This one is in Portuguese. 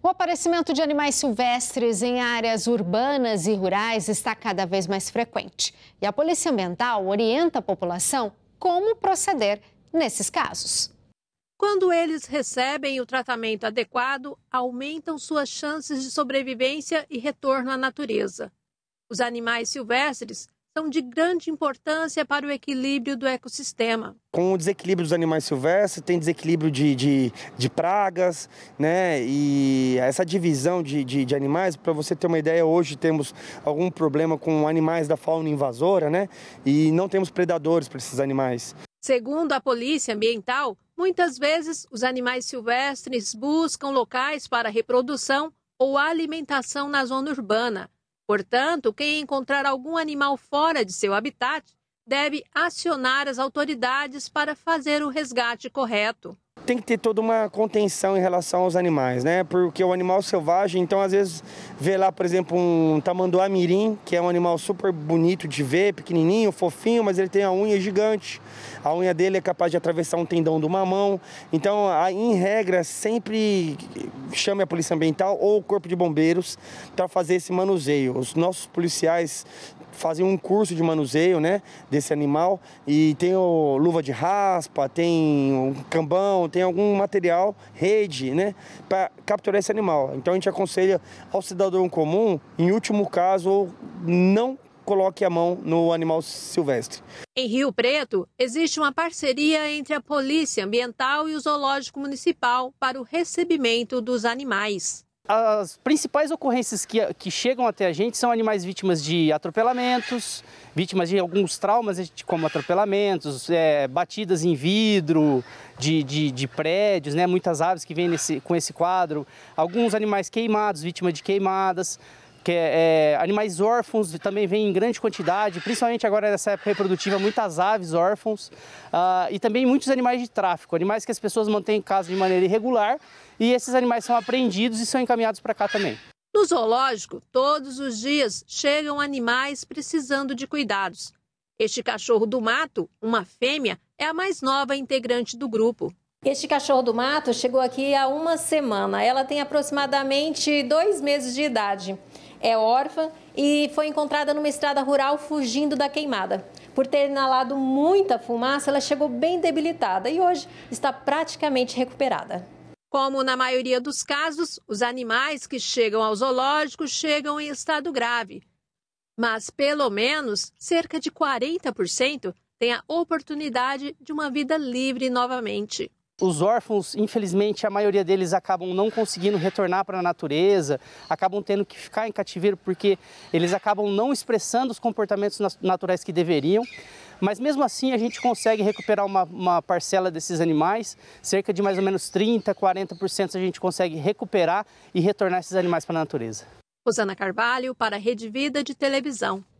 O aparecimento de animais silvestres em áreas urbanas e rurais está cada vez mais frequente. E a Polícia Ambiental orienta a população como proceder nesses casos. Quando eles recebem o tratamento adequado, aumentam suas chances de sobrevivência e retorno à natureza. Os animais silvestres são de grande importância para o equilíbrio do ecossistema. Com o desequilíbrio dos animais silvestres, tem desequilíbrio de, de, de pragas, né? E essa divisão de, de, de animais, para você ter uma ideia, hoje temos algum problema com animais da fauna invasora, né? E não temos predadores para esses animais. Segundo a Polícia Ambiental, muitas vezes os animais silvestres buscam locais para reprodução ou alimentação na zona urbana. Portanto, quem encontrar algum animal fora de seu habitat deve acionar as autoridades para fazer o resgate correto tem que ter toda uma contenção em relação aos animais, né? Porque o animal selvagem, então às vezes vê lá, por exemplo, um tamanduá mirim, que é um animal super bonito de ver, pequenininho, fofinho, mas ele tem a unha gigante. A unha dele é capaz de atravessar um tendão de uma mão. Então, em regra, sempre chame a polícia ambiental ou o corpo de bombeiros para fazer esse manuseio. Os nossos policiais fazer um curso de manuseio né, desse animal. E tem o, luva de raspa, tem um cambão, tem algum material, rede, né, para capturar esse animal. Então a gente aconselha ao cidadão comum, em último caso, não coloque a mão no animal silvestre. Em Rio Preto, existe uma parceria entre a Polícia Ambiental e o Zoológico Municipal para o recebimento dos animais as principais ocorrências que, que chegam até a gente são animais vítimas de atropelamentos, vítimas de alguns traumas, como atropelamentos, é, batidas em vidro de, de, de, prédios, né? muitas aves que vêm nesse, com esse quadro, alguns animais queimados, vítima de queimadas que é, é, animais órfãos também vêm em grande quantidade, principalmente agora nessa época reprodutiva, muitas aves órfãos uh, e também muitos animais de tráfico, animais que as pessoas mantêm em casa de maneira irregular e esses animais são apreendidos e são encaminhados para cá também. No zoológico, todos os dias chegam animais precisando de cuidados. Este cachorro do mato, uma fêmea, é a mais nova integrante do grupo. Este cachorro do mato chegou aqui há uma semana. Ela tem aproximadamente dois meses de idade é órfã e foi encontrada numa estrada rural fugindo da queimada. Por ter inalado muita fumaça, ela chegou bem debilitada e hoje está praticamente recuperada. Como na maioria dos casos, os animais que chegam ao zoológico chegam em estado grave. Mas, pelo menos, cerca de 40% têm a oportunidade de uma vida livre novamente. Os órfãos, infelizmente, a maioria deles acabam não conseguindo retornar para a natureza, acabam tendo que ficar em cativeiro porque eles acabam não expressando os comportamentos naturais que deveriam. Mas mesmo assim, a gente consegue recuperar uma, uma parcela desses animais, cerca de mais ou menos 30%, 40% a gente consegue recuperar e retornar esses animais para a natureza. Rosana Carvalho, para a Rede Vida de Televisão.